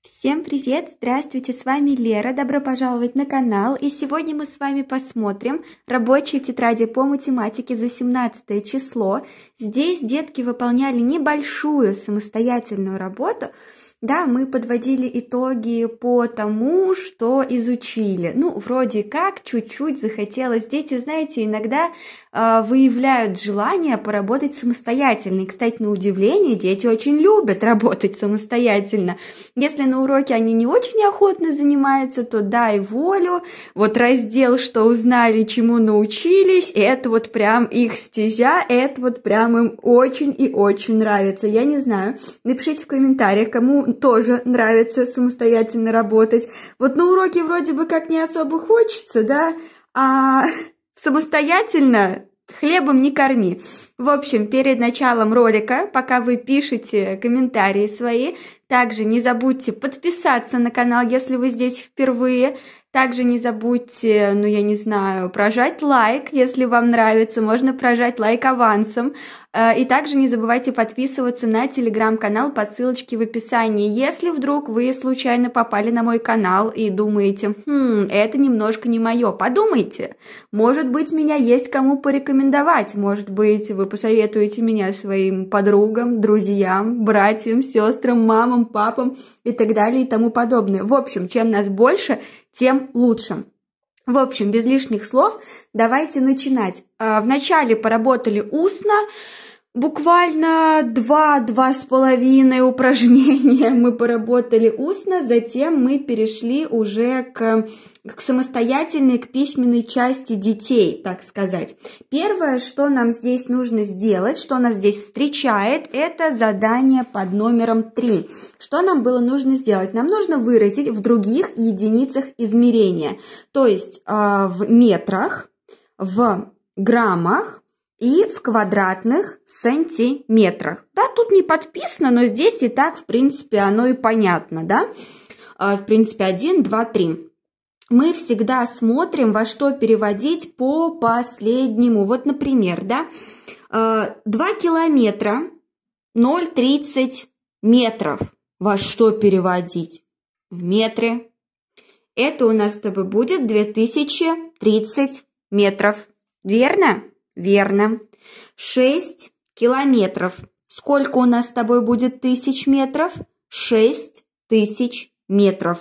Всем привет! Здравствуйте, с вами Лера, добро пожаловать на канал, и сегодня мы с вами посмотрим рабочие тетради по математике за 17 число. Здесь детки выполняли небольшую самостоятельную работу, да, мы подводили итоги по тому, что изучили. Ну, вроде как, чуть-чуть захотелось. Дети, знаете, иногда э, выявляют желание поработать самостоятельно. И, кстати, на удивление, дети очень любят работать самостоятельно. Если на уроке они не очень охотно занимаются, то дай волю. Вот раздел, что узнали, чему научились, это вот прям их стезя, это вот прям им очень и очень нравится. Я не знаю. Напишите в комментариях, кому тоже нравится самостоятельно работать. Вот на уроке вроде бы как не особо хочется, да, а самостоятельно хлебом не корми. В общем, перед началом ролика, пока вы пишете комментарии свои, также не забудьте подписаться на канал, если вы здесь впервые. Также не забудьте, ну я не знаю, прожать лайк, если вам нравится, можно прожать лайк авансом. Э, и также не забывайте подписываться на телеграм-канал по ссылочке в описании. Если вдруг вы случайно попали на мой канал и думаете, хм, это немножко не мое, подумайте. Может быть, меня есть кому порекомендовать. Может быть, вы посоветуете меня своим подругам, друзьям, братьям, сестрам, мамам, папам и так далее и тому подобное. В общем, чем нас больше, тем лучше. В общем, без лишних слов, давайте начинать. А, вначале поработали устно, Буквально два-два с половиной упражнения мы поработали устно, затем мы перешли уже к, к самостоятельной, к письменной части детей, так сказать. Первое, что нам здесь нужно сделать, что нас здесь встречает, это задание под номером 3. Что нам было нужно сделать? Нам нужно выразить в других единицах измерения, то есть э, в метрах, в граммах, и в квадратных сантиметрах. Да, тут не подписано, но здесь и так, в принципе, оно и понятно, да? А, в принципе, 1, 2, 3. Мы всегда смотрим, во что переводить по последнему. Вот, например, да, 2 а, километра 0,30 метров. Во что переводить? В метры. Это у нас с тобой будет 2030 метров. Верно? Верно. Шесть километров. Сколько у нас с тобой будет тысяч метров? Шесть тысяч метров.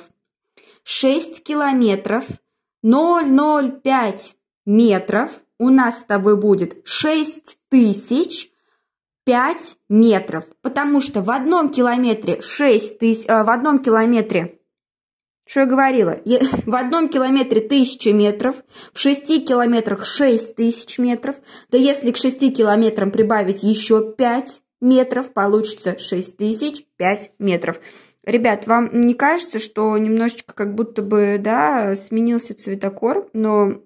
Шесть километров. Ноль ноль пять метров. У нас с тобой будет шесть тысяч пять метров, потому что в одном километре шесть тысяч, э, в одном километре что я говорила? Я, в одном километре тысяча метров, в шести километрах шесть тысяч метров. Да если к шести километрам прибавить еще пять метров, получится шесть тысяч пять метров. Ребят, вам не кажется, что немножечко как будто бы, да, сменился цветокор, но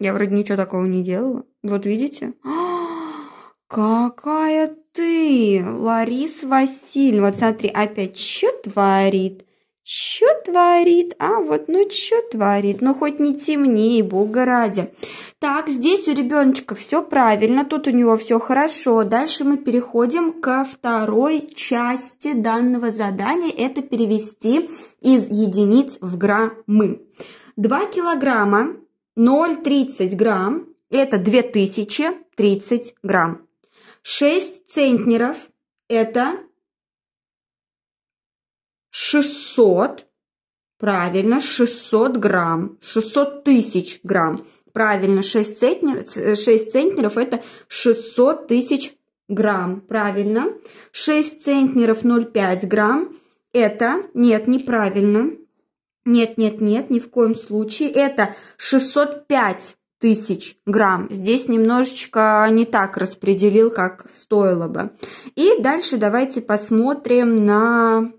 я вроде ничего такого не делала. Вот видите? Какая ты, Лариса Васильевна. Вот смотри, опять что творит? Что творит? А, вот, ну что творит? Ну, хоть не темнее, бога ради. Так, здесь у ребеночка все правильно, тут у него все хорошо. Дальше мы переходим ко второй части данного задания. Это перевести из единиц в граммы. 2 килограмма 0,30 грамм – это 2030 грамм. 6 центнеров – это 600, правильно, 600 грамм, 600 тысяч грамм. Правильно, 6 центнеров, 6 центнеров это 600 тысяч грамм, правильно. 6 центнеров 0,5 грамм это, нет, неправильно. Нет, нет, нет, ни в коем случае. Это 605 тысяч грамм. Здесь немножечко не так распределил, как стоило бы. И дальше давайте посмотрим на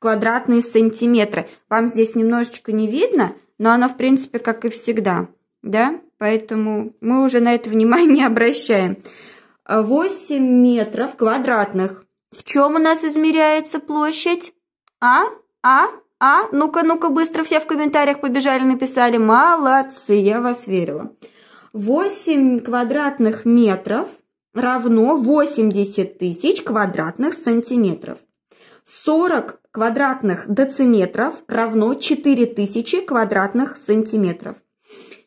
квадратные сантиметры. Вам здесь немножечко не видно, но оно, в принципе, как и всегда, да? Поэтому мы уже на это внимание обращаем. 8 метров квадратных. В чем у нас измеряется площадь? А? А? А? Ну-ка, ну-ка, быстро все в комментариях побежали, написали. Молодцы, я вас верила. 8 квадратных метров равно 80 тысяч квадратных сантиметров. 40 квадратных дециметров равно 4000 квадратных сантиметров.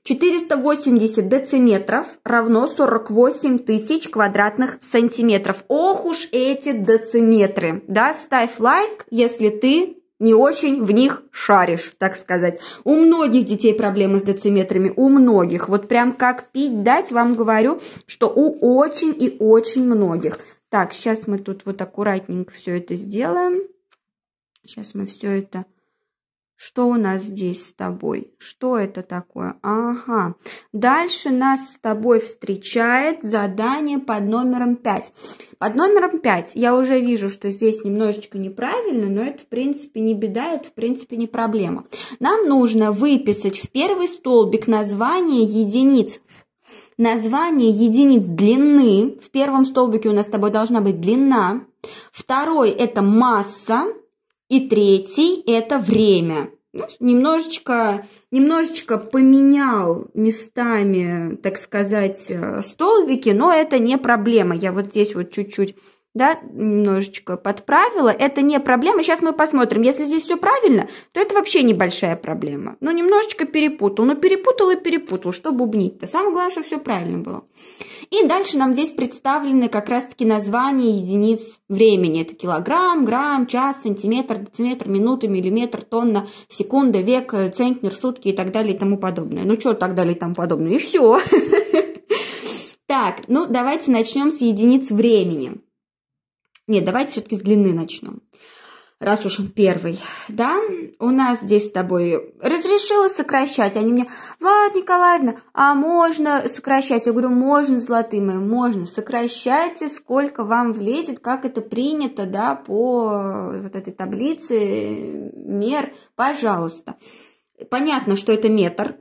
480 дециметров равно 48 тысяч квадратных сантиметров. Ох уж эти дециметры, да, ставь лайк, если ты не очень в них шаришь, так сказать. У многих детей проблемы с дециметрами, у многих. Вот прям как пить дать, вам говорю, что у очень и очень многих. Так, сейчас мы тут вот аккуратненько все это сделаем. Сейчас мы все это... Что у нас здесь с тобой? Что это такое? Ага. Дальше нас с тобой встречает задание под номером 5. Под номером 5 я уже вижу, что здесь немножечко неправильно, но это в принципе не беда, это в принципе не проблема. Нам нужно выписать в первый столбик название единиц. Название единиц длины. В первом столбике у нас с тобой должна быть длина. Второй – это масса. И третий – это время. Ну, немножечко, немножечко поменял местами, так сказать, э, столбики, но это не проблема. Я вот здесь вот чуть-чуть да, немножечко подправила, это не проблема. Сейчас мы посмотрим. Если здесь все правильно, то это вообще небольшая проблема. Ну, немножечко перепутал. Ну, перепутал и перепутал. Что бубнить-то? Самое главное, что все правильно было. И дальше нам здесь представлены как раз-таки названия единиц времени. Это килограмм, грамм, час, сантиметр, дециметр, минута, миллиметр, тонна, секунда, век, центнер, сутки и так далее и тому подобное. Ну что так далее и тому подобное? И все. Так, ну давайте начнем с единиц времени. Нет, давайте все-таки с длины начнем раз уж он первый. Да, у нас здесь с тобой разрешила сокращать. Они мне, Влад Николаевна, а можно сокращать? Я говорю, можно, золотые мои, можно. Сокращайте, сколько вам влезет, как это принято, да, по вот этой таблице мер, пожалуйста. Понятно, что это метр,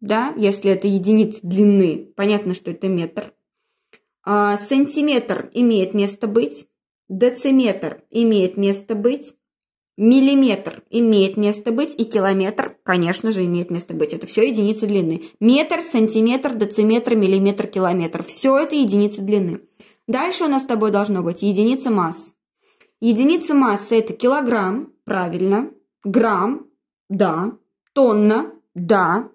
да, если это единица длины, понятно, что это метр. А, сантиметр имеет место быть Дециметр имеет место быть, миллиметр имеет место быть, и километр, конечно же, имеет место быть. Это все единицы длины. Метр, сантиметр, дециметр, миллиметр, километр. Все это единицы длины. Дальше у нас с тобой должно быть единица масс. Единица массы – это килограмм, правильно, грамм, да, тонна, да,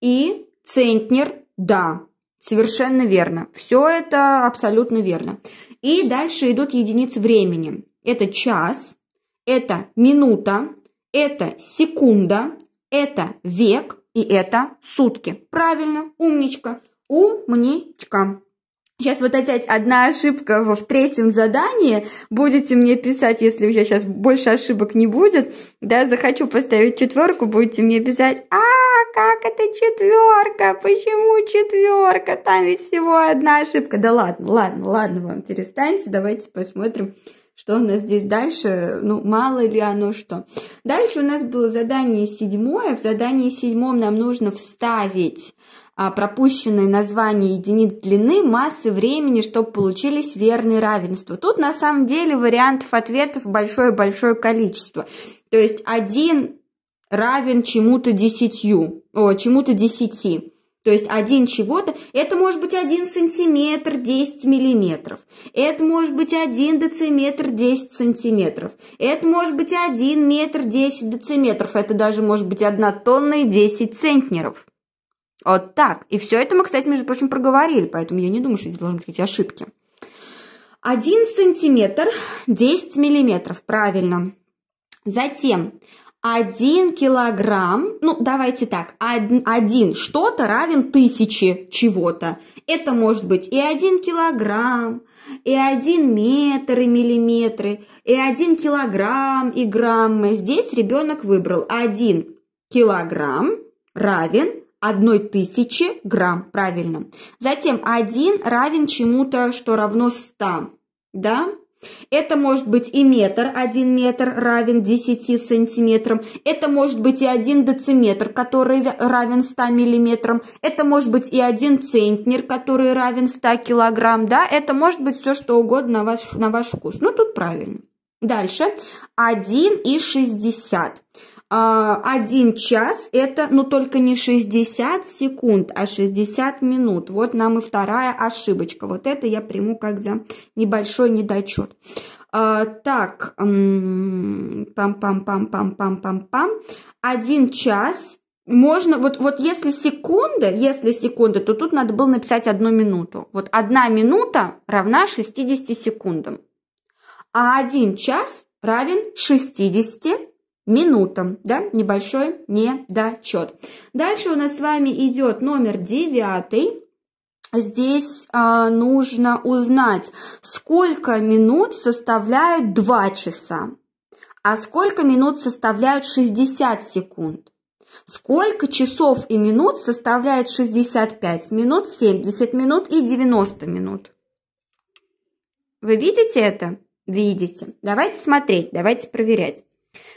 и центнер, да. Совершенно верно. Все это абсолютно верно. И дальше идут единицы времени. Это час, это минута, это секунда, это век и это сутки. Правильно, умничка, умничка. Сейчас вот опять одна ошибка в третьем задании. Будете мне писать, если у меня сейчас больше ошибок не будет. Да, захочу поставить четверку, будете мне писать. А, как это четверка? Почему четверка? Там ведь всего одна ошибка. Да ладно, ладно, ладно вам, перестаньте. Давайте посмотрим, что у нас здесь дальше, ну, мало ли оно что. Дальше у нас было задание седьмое. В задании седьмом нам нужно вставить а пропущенные названия единиц длины, массы, времени, чтобы получились верные равенства. Тут на самом деле вариантов ответов большое-большое количество. То есть один равен чему-то десятью, о, чему-то десяти. То есть один чего-то, это может быть один сантиметр 10 миллиметров, это может быть один дециметр 10 сантиметров, это может быть один метр 10 дециметров, это даже может быть одна тонна и 10 центнеров. Вот так. И все это мы, кстати, между прочим, проговорили, поэтому я не думаю, что здесь должны быть какие-то ошибки. Один сантиметр, 10 миллиметров, правильно. Затем 1 килограмм, ну давайте так, один что-то равен тысяче чего-то. Это может быть и 1 килограмм, и 1 метр, и миллиметры, и 1 килограмм, и граммы. Здесь ребенок выбрал 1 килограмм равен тысячи грамм, правильно. Затем 1 равен чему-то, что равно 100, да? Это может быть и метр, 1 метр равен 10 сантиметрам. Это может быть и 1 дециметр, который равен 100 миллиметрам. Это может быть и 1 центнер, который равен 100 килограмм. Да? Это может быть все что угодно на ваш, на ваш вкус. Ну, тут правильно. Дальше. 1 и 60. А, один час это, ну только не 60 секунд, а 60 минут. Вот нам и вторая ошибочка. Вот это я приму как за небольшой недочет. А, так, пам-пам-пам-пам-пам-пам-пам. Один час можно, вот, вот если секунда, если секунда, то тут надо было написать одну минуту. Вот одна минута равна 60 секундам. А один час равен 60 минутам, да, небольшой недочет. Дальше у нас с вами идет номер девятый. Здесь э, нужно узнать, сколько минут составляют 2 часа, а сколько минут составляют 60 секунд. Сколько часов и минут составляет 65 минут, 70 минут и 90 минут? Вы видите это? Видите. Давайте смотреть, давайте проверять.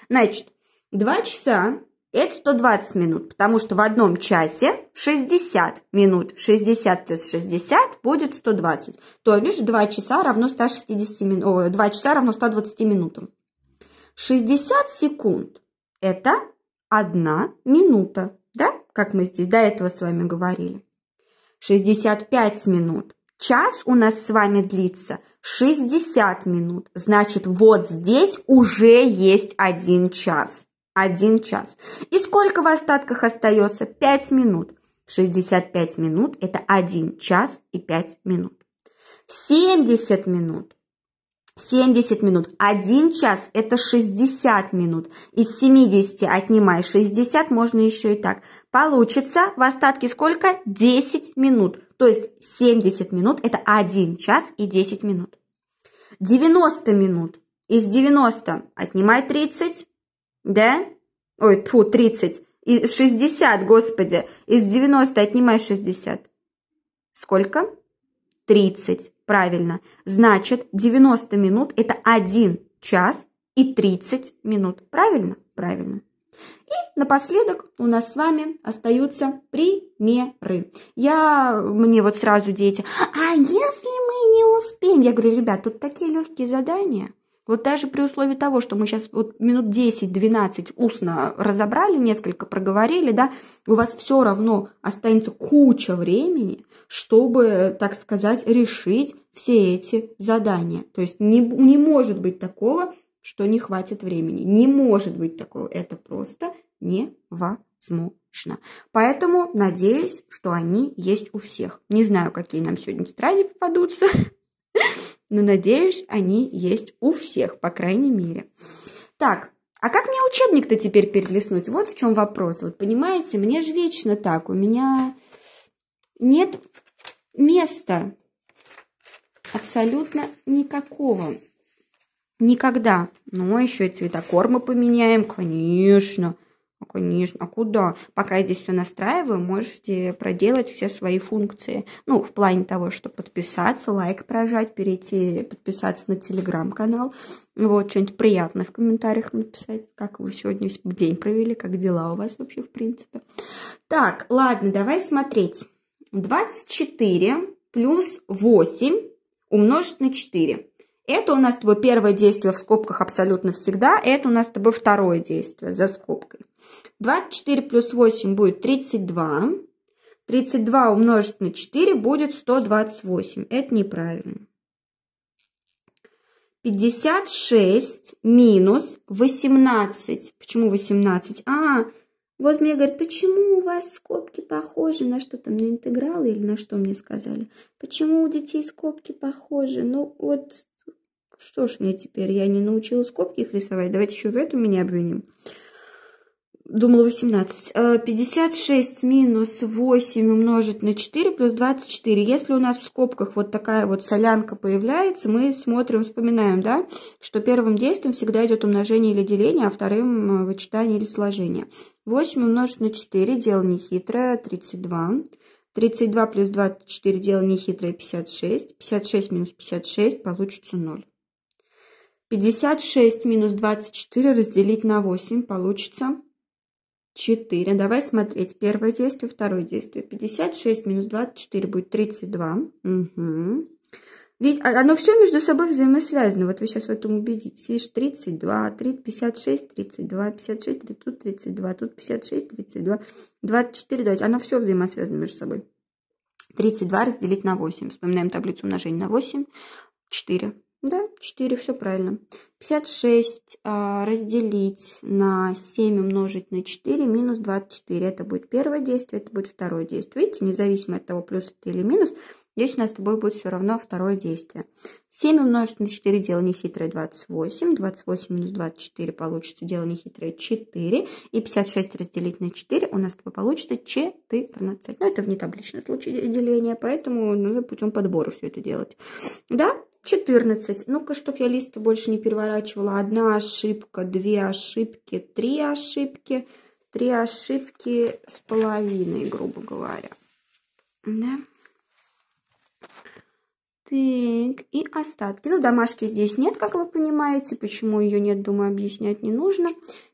Значит, 2 часа – это 120 минут, потому что в одном часе 60 минут. 60 плюс 60 будет 120. То бишь 2 часа равно 160 мин... О, 2 часа равно 120 минутам. 60 секунд – это 1 минута, да? Как мы здесь до этого с вами говорили. 65 минут. Час у нас с вами длится – 60 минут. Значит, вот здесь уже есть 1 час. 1 час. И сколько в остатках остается? 5 минут. 65 минут – это 1 час и 5 минут. 70 минут. 70 минут. 1 час – это 60 минут. Из 70 отнимай 60, можно еще и так. Получится в остатке сколько? 10 минут. То есть 70 минут – это 1 час и 10 минут. 90 минут. Из 90 отнимай 30. Да? Ой, тьфу, 30. Из 60, господи. Из 90 отнимай 60. Сколько? 30. Правильно. Значит, 90 минут – это 1 час и 30 минут. Правильно? Правильно. И напоследок у нас с вами остаются примеры. Я, мне вот сразу дети, а если мы не успеем? Я говорю, ребят, тут такие легкие задания. Вот даже при условии того, что мы сейчас вот минут 10-12 устно разобрали, несколько проговорили, да, у вас все равно останется куча времени, чтобы, так сказать, решить все эти задания. То есть не, не может быть такого, что не хватит времени. Не может быть такого. Это просто невозможно. Поэтому надеюсь, что они есть у всех. Не знаю, какие нам сегодня тетради попадутся, но надеюсь, они есть у всех, по крайней мере. Так, а как мне учебник-то теперь перелистнуть? Вот в чем вопрос. Вот понимаете, мне же вечно так. У меня нет места абсолютно никакого. Никогда. Но еще и цветокор мы поменяем, конечно. А, конечно, а куда? Пока я здесь все настраиваю, можете проделать все свои функции. Ну, в плане того, что подписаться, лайк прожать, перейти, подписаться на телеграм-канал. Вот, что-нибудь приятное в комментариях написать, как вы сегодня день провели, как дела у вас вообще, в принципе. Так, ладно, давай смотреть. 24 плюс 8 умножить на 4. Это у нас с тобой первое действие в скобках абсолютно всегда. Это у нас с тобой второе действие за скобкой. 24 плюс 8 будет 32. 32 умножить на 4 будет 128. Это неправильно. 56 минус 18. Почему 18? А, вот мне говорят, почему у вас скобки похожи на что то на интегралы или на что мне сказали? Почему у детей скобки похожи? Ну, вот что ж мне теперь, я не научилась скобки их рисовать. Давайте еще в этом меня обвиним. Думала 18. 56 э, минус 8 умножить на 4 плюс 24. Если у нас в скобках вот такая вот солянка появляется, мы смотрим, вспоминаем, да, что первым действием всегда идет умножение или деление, а вторым э, вычитание или сложение. 8 умножить на 4, дело нехитрое, 32. 32 плюс 24 дело нехитрое 56. 56 минус 56 получится 0. 56 минус 24 разделить на 8 получится 4. Давай смотреть первое действие, второе действие. 56 минус 24 будет 32. Угу. Ведь а, оно все между собой взаимосвязано. Вот вы сейчас в этом убедитесь. Видишь, 32, 30, 56, 32, 56, 30, тут 32, тут 56, 32, 24. Давайте, оно все взаимосвязано между собой. 32 разделить на 8. Вспоминаем таблицу умножения на 8. 4. Да, 4, все правильно. 56 а, разделить на 7 умножить на 4 минус 24. Это будет первое действие, это будет второе действие. Видите, независимо от того, плюс это или минус, здесь у нас с тобой будет все равно второе действие. 7 умножить на 4 дело нехитрое 28. 28 минус 24 получится дело нехитрое 4. И 56 разделить на 4 у нас с тобой получится 14. Но ну, это в нетабличном случае деления, поэтому нужно путем подбора все это делать. Да, 14. Ну-ка, чтобы я листы больше не переворачивала. Одна ошибка, две ошибки, три ошибки. Три ошибки с половиной, грубо говоря. Да? Так, и остатки. Ну, домашки здесь нет, как вы понимаете. Почему ее нет, думаю, объяснять не нужно.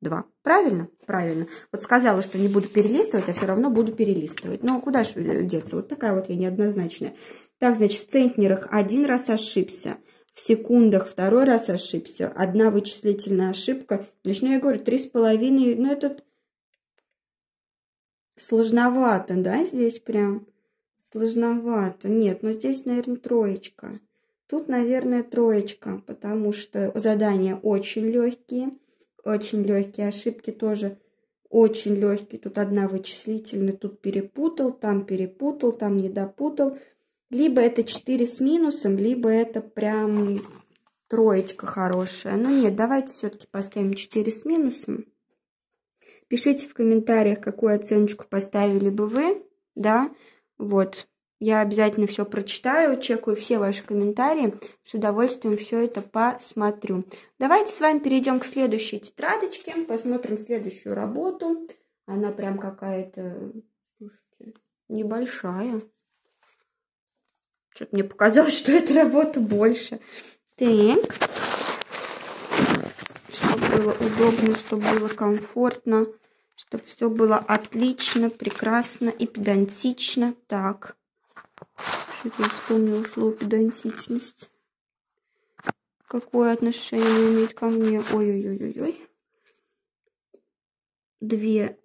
два. Правильно? Правильно. Вот сказала, что не буду перелистывать, а все равно буду перелистывать. Но ну, куда же э, деться? Вот такая вот я неоднозначная. Так, значит, в центнерах один раз ошибся. В секундах второй раз ошибся. Одна вычислительная ошибка. Лично ну, я говорю, три с половиной. Ну, этот сложновато, да, здесь прям сложновато. Нет, но ну здесь, наверное, троечка. Тут, наверное, троечка, потому что задания очень легкие очень легкие, ошибки тоже очень легкие. Тут одна вычислительная, тут перепутал, там перепутал, там не допутал. Либо это 4 с минусом, либо это прям троечка хорошая. Но ну нет, давайте все-таки поставим 4 с минусом. Пишите в комментариях, какую оценочку поставили бы вы, да, вот, я обязательно все прочитаю, чекаю все ваши комментарии, с удовольствием все это посмотрю. Давайте с вами перейдем к следующей тетрадочке, посмотрим следующую работу. Она прям какая-то, небольшая. Что-то мне показалось, что эта работа больше. Так. Чтобы было удобно, чтобы было комфортно, чтобы все было отлично, прекрасно и педантично. Так. Что-то я вспомнила слово педантичность. Какое отношение имеет ко мне? Ой-ой-ой-ой-ой. Две.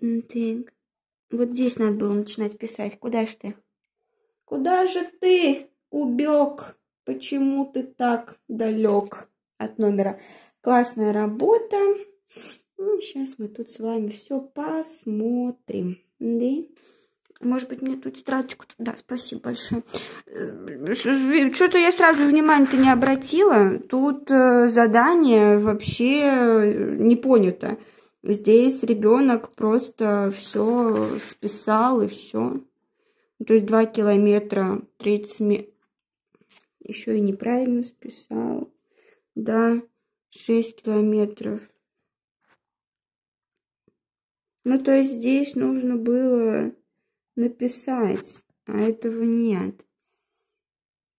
Так. Вот здесь надо было начинать писать. Куда ж ты? Куда же ты убег? Почему ты так далек от номера? Классная работа. Ну, сейчас мы тут с вами все посмотрим. Да? Может быть, мне тут тетрадочку... Да, спасибо большое. Э, Что-то я сразу внимания-то не обратила. Тут э, задание вообще э, не понято. Здесь ребенок просто все списал и все. Ну, то есть 2 километра 30 метров. Еще и неправильно списал. Да, 6 километров. Ну, то есть здесь нужно было написать, а этого нет.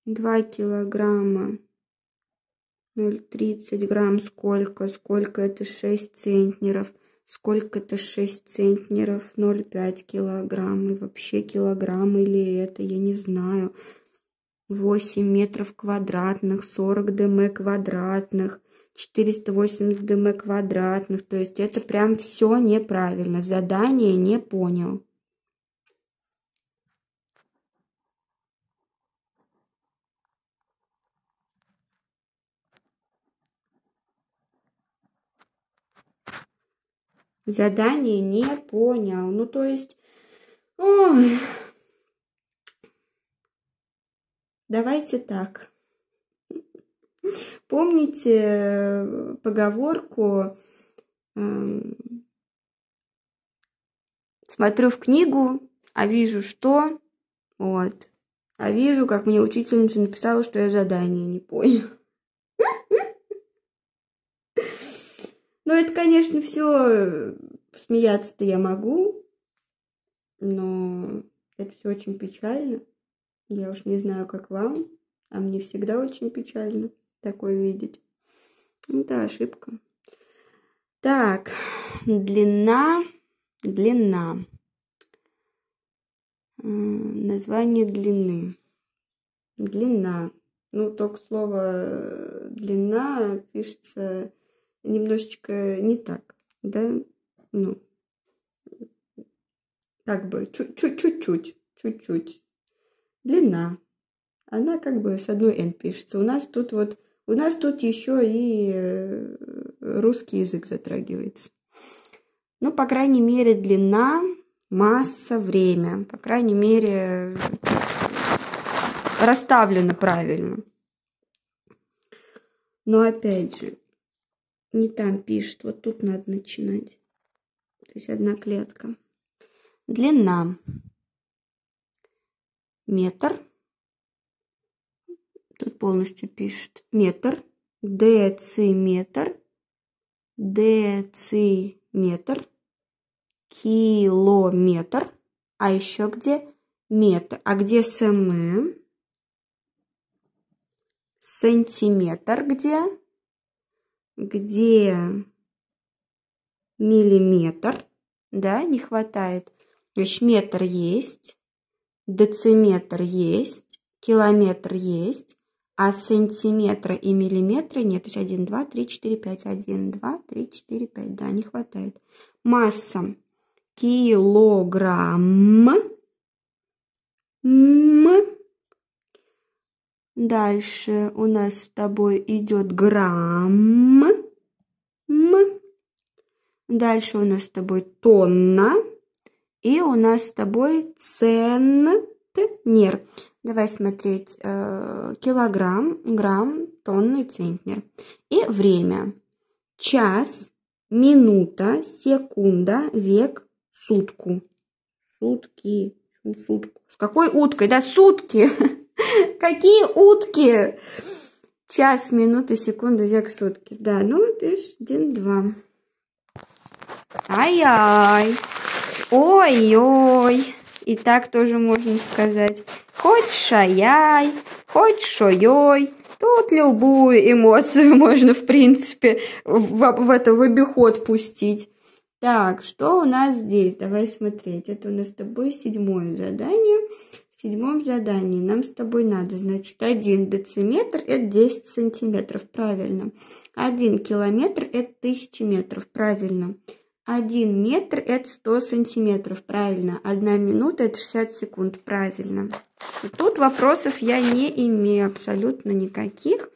2 килограмма. 0,30 грамм сколько? Сколько это 6 центнеров? Сколько это 6 центнеров? 0,5 килограмм. И вообще килограмм или это, я не знаю. 8 метров квадратных, 40 дм квадратных, 480 дм квадратных. То есть это прям все неправильно. Задание не понял. Задание не понял. Ну, то есть... Ой. Давайте так. Помните э, поговорку эм, «Смотрю в книгу, а вижу что?» Вот. А вижу, как мне учительница написала, что я задание не понял. Ну, это, конечно, все э, смеяться-то я могу, но это все очень печально. Я уж не знаю, как вам, а мне всегда очень печально такое видеть. Это ну ошибка. Так, длина, длина. Э, название длины. Длина. Ну, только слово длина пишется немножечко не так, да, ну, как бы чуть-чуть, чуть-чуть. Длина. Она как бы с одной N пишется. У нас тут вот, у нас тут еще и э, русский язык затрагивается. Ну, по крайней мере, длина, масса, время. По крайней мере, расставлено правильно. Но опять же, не там пишет, вот тут надо начинать. То есть одна клетка. Длина. Метр. Тут полностью пишет метр. Дециметр. Дециметр. Километр. А еще где метр? А где см? Сантиметр где? где миллиметр, да, не хватает. То есть метр есть, дециметр есть, километр есть, а сантиметра и миллиметра нет. То есть 1, 2, 3, 4, 5, 1, 2, 3, 4, 5, да, не хватает. Масса килограмм, Дальше у нас с тобой идет грамм. Дальше у нас с тобой тонна. И у нас с тобой центнер. Давай смотреть э, килограмм, грамм, тонна и центнер. И время. Час, минута, секунда, век, сутку. Сутки. Сутку. С какой уткой? Да, сутки. Какие утки? Час, минута, секунда, век, сутки. Да, ну, ты ж день-два. Ай-ай. Ой-ой. И так тоже можно сказать. Хоть шаяй, хоть шоёй. Тут любую эмоцию можно, в принципе, в, в это в обиход пустить. Так, что у нас здесь? Давай смотреть. Это у нас с тобой седьмое задание седьмом задании нам с тобой надо, значит, один дециметр – это 10 сантиметров, правильно. Один километр – это 1000 метров, правильно. Один метр – это 100 сантиметров, правильно. Одна минута – это 60 секунд, правильно. И тут вопросов я не имею абсолютно никаких.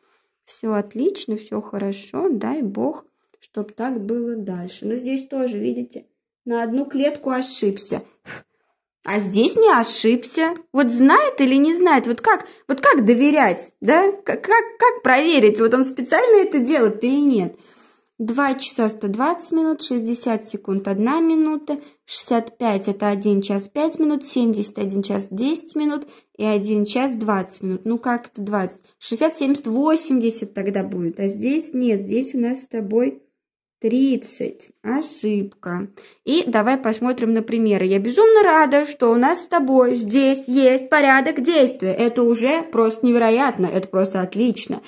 Все отлично, все хорошо, дай бог, чтобы так было дальше. Но здесь тоже, видите, на одну клетку ошибся – а здесь не ошибся. Вот знает или не знает, вот как, вот как доверять, да? Как, как, как проверить, вот он специально это делает или нет? 2 часа 120 минут, 60 секунд 1 минута, 65 это 1 час 5 минут, 70 1 час 10 минут и 1 час 20 минут. Ну как это 20? 60, 70, 80 тогда будет. А здесь нет, здесь у нас с тобой 30. Ошибка. И давай посмотрим на примеры. Я безумно рада, что у нас с тобой здесь есть порядок действия. Это уже просто невероятно, это просто отлично.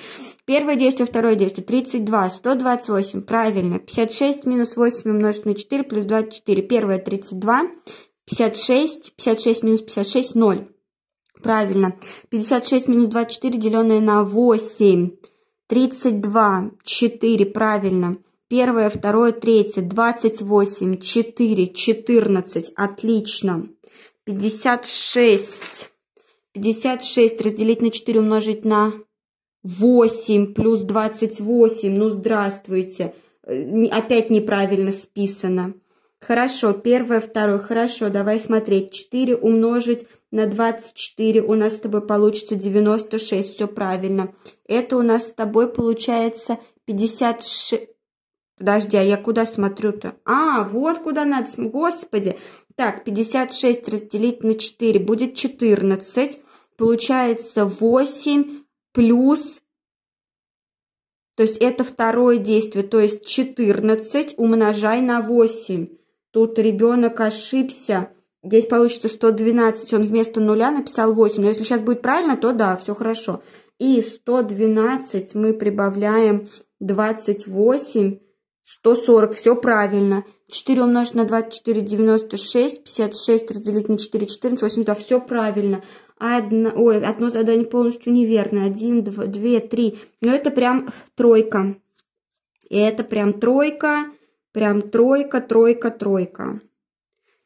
Первое действие, второе действие. 32, 128, правильно. 56 минус 8 умножить на 4 плюс 24. Первое 32, 56, 56 минус 56, 0. Правильно. 56 минус 24 деленное на 8. 32, 4, правильно. Первое, второе, третье, двадцать восемь, четыре, четырнадцать. Отлично. Пятьдесят шесть. Пятьдесят шесть разделить на четыре умножить на восемь плюс двадцать восемь. Ну, здравствуйте. Э, опять неправильно списано. Хорошо, первое, второе. Хорошо, давай смотреть. 4 умножить на 24 у нас с тобой получится 96. Все правильно. Это у нас с тобой получается 56... Подожди, а я куда смотрю-то? А, вот куда надо. Господи. Так, 56 разделить на 4 будет 14. Получается 8 плюс... То есть это второе действие. То есть 14 умножай на 8. Тут ребенок ошибся. Здесь получится 112. Он вместо нуля написал 8. Но если сейчас будет правильно, то да, все хорошо. И 112 мы прибавляем 28 140, все правильно. 4 умножить на 24, 96, 56 разделить на 4, 14, 8, да, все правильно. Одно, ой, одно задание полностью неверное 1, 2, 2, 3. Но это прям тройка. И это прям тройка, прям тройка, тройка, тройка.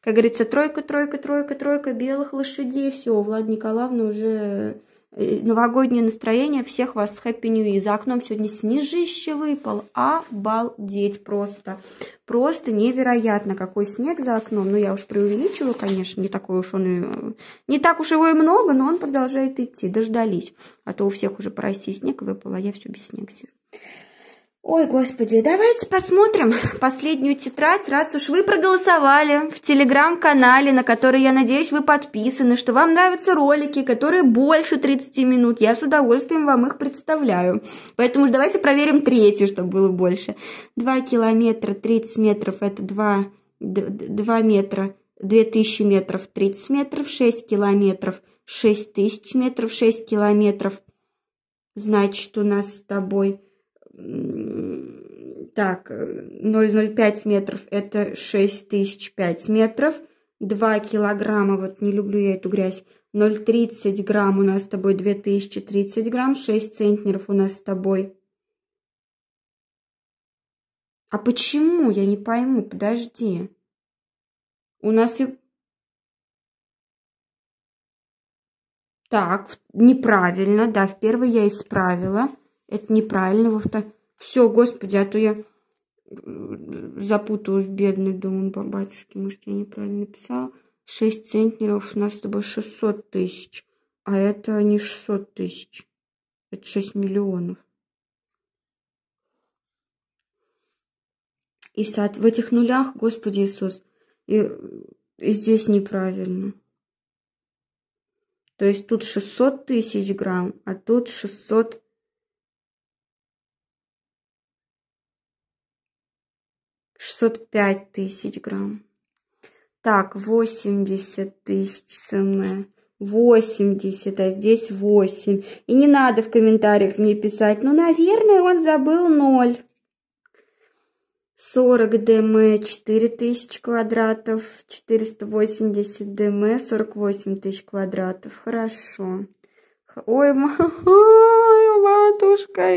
Как говорится, тройка, тройка, тройка, тройка белых лошадей. Все, Влада Николаевна уже Э, новогоднее настроение всех вас с Happy New Year. За окном сегодня снежище выпал. Обалдеть просто. Просто невероятно, какой снег за окном. Ну, я уж преувеличиваю, конечно, не такой уж он и... Э, не так уж его и много, но он продолжает идти. Дождались. А то у всех уже по России снег выпал, а я все без снега сижу. Ой, господи, давайте посмотрим последнюю тетрадь, раз уж вы проголосовали в телеграм-канале, на который, я надеюсь, вы подписаны, что вам нравятся ролики, которые больше 30 минут. Я с удовольствием вам их представляю. Поэтому же давайте проверим третью, чтобы было больше. 2 километра, 30 метров, это 2, 2 метра, 2000 метров, 30 метров, 6 километров, 6000 метров, 6 километров. Значит, у нас с тобой так, 0,05 метров – это 6005 метров. 2 килограмма, вот не люблю я эту грязь, 0,30 грамм у нас с тобой 2030 грамм, 6 центнеров у нас с тобой. А почему? Я не пойму, подожди. У нас и... Так, неправильно, да, в первый я исправила. Это неправильно. Во-вторых, все, господи, а то я э, запуталась, бедный, думаю, бабачки, может, я неправильно написала. 6 центнеров, у нас с тобой 600 тысяч, а это не 600 тысяч, это 6 миллионов. И сад в этих нулях, Господи Иисус, и, и здесь неправильно. То есть тут 600 тысяч грамм, а тут 600 605 тысяч грамм. Так, 80 тысяч см. 80, а здесь 8. И не надо в комментариях мне писать, ну, наверное, он забыл 0. 40 дм, 4000 квадратов, 480 дм, 48 тысяч квадратов. Хорошо. Ой, матушка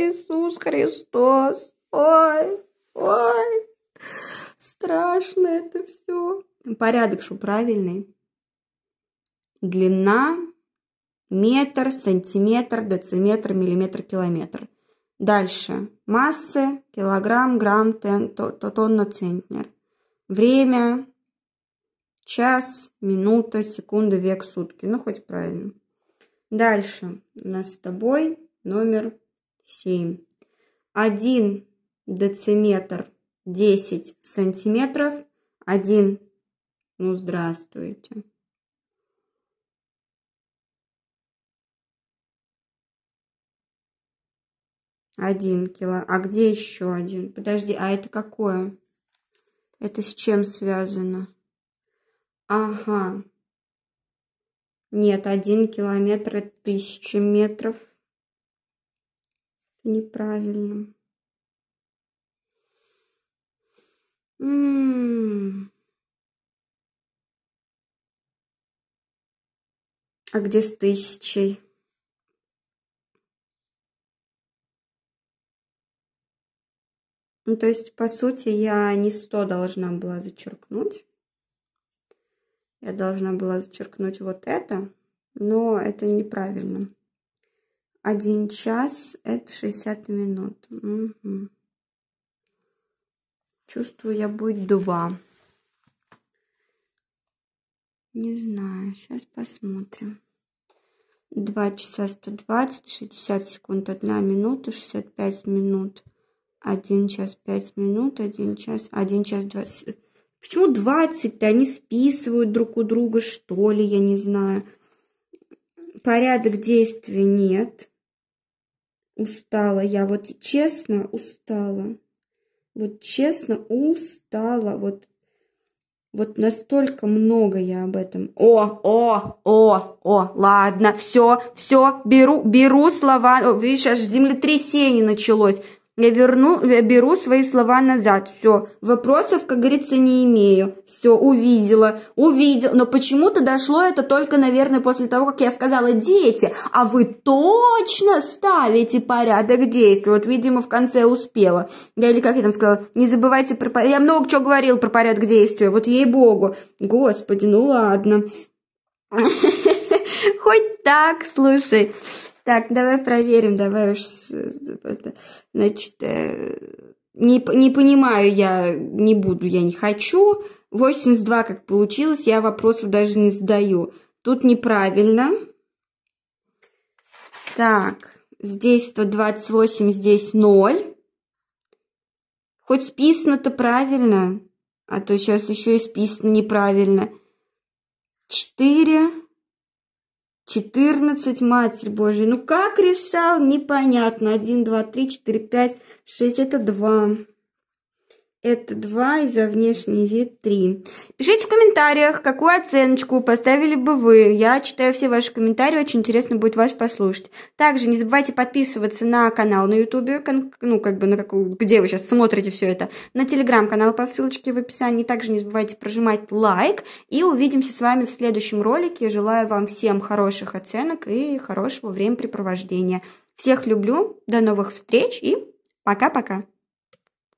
Иисус Христос. Ой, ой. Страшно это все. Порядок, что правильный. Длина метр, сантиметр, дециметр, миллиметр, километр. Дальше. Массы, килограмм, грамм, тен, то, тонна, центнер. Время, час, минута, секунда, век, сутки. Ну, хоть правильно. Дальше у нас с тобой номер 7. Один дециметр 10 сантиметров, 1, ну здравствуйте. Один кило. А где еще один? Подожди, а это какое? Это с чем связано? Ага. Нет, один километр и тысяча метров. Неправильно. А где с тысячей? Ну, то есть, по сути, я не 100 должна была зачеркнуть. Я должна была зачеркнуть вот это, но это неправильно. Один час – это 60 минут. Угу. Чувствую, я будет два. Не знаю, сейчас посмотрим. 2 часа 120, 60 секунд, 1 минута, 65 минут, 1 час 5 минут, 1 час, 1 час 20. Почему 20-то? Они списывают друг у друга, что ли, я не знаю. Порядок действий нет. Устала я, вот честно, устала. Вот честно, устала. Вот, вот настолько много я об этом. О, о, о, о, ладно, все, все, беру, беру слова. Видишь, аж землетрясение началось. Я верну, я беру свои слова назад. Все, вопросов, как говорится, не имею. Все, увидела, увидел. Но почему-то дошло это только, наверное, после того, как я сказала, дети, а вы точно ставите порядок действий. Вот, видимо, в конце успела. Я или как я там сказала, не забывайте про порядок. Я много чего говорил про порядок действия, вот ей-богу. Господи, ну ладно. Хоть так, слушай. Так, давай проверим, давай уж... Значит, э, не, не понимаю я, не буду, я не хочу. 82 как получилось, я вопросов даже не задаю. Тут неправильно. Так, здесь 128, здесь 0. Хоть списано-то правильно, а то сейчас еще и списано неправильно. 4, 14, Матерь Божья. Ну как решал, непонятно. 1, 2, 3, 4, 5, 6, это 2 это 2 и за внешний вид 3. Пишите в комментариях, какую оценочку поставили бы вы. Я читаю все ваши комментарии, очень интересно будет вас послушать. Также не забывайте подписываться на канал на ютубе, ну, как бы на какую, где вы сейчас смотрите все это, на телеграм-канал по ссылочке в описании. Также не забывайте прожимать лайк, и увидимся с вами в следующем ролике. Желаю вам всем хороших оценок и хорошего времяпрепровождения. Всех люблю, до новых встреч и пока-пока!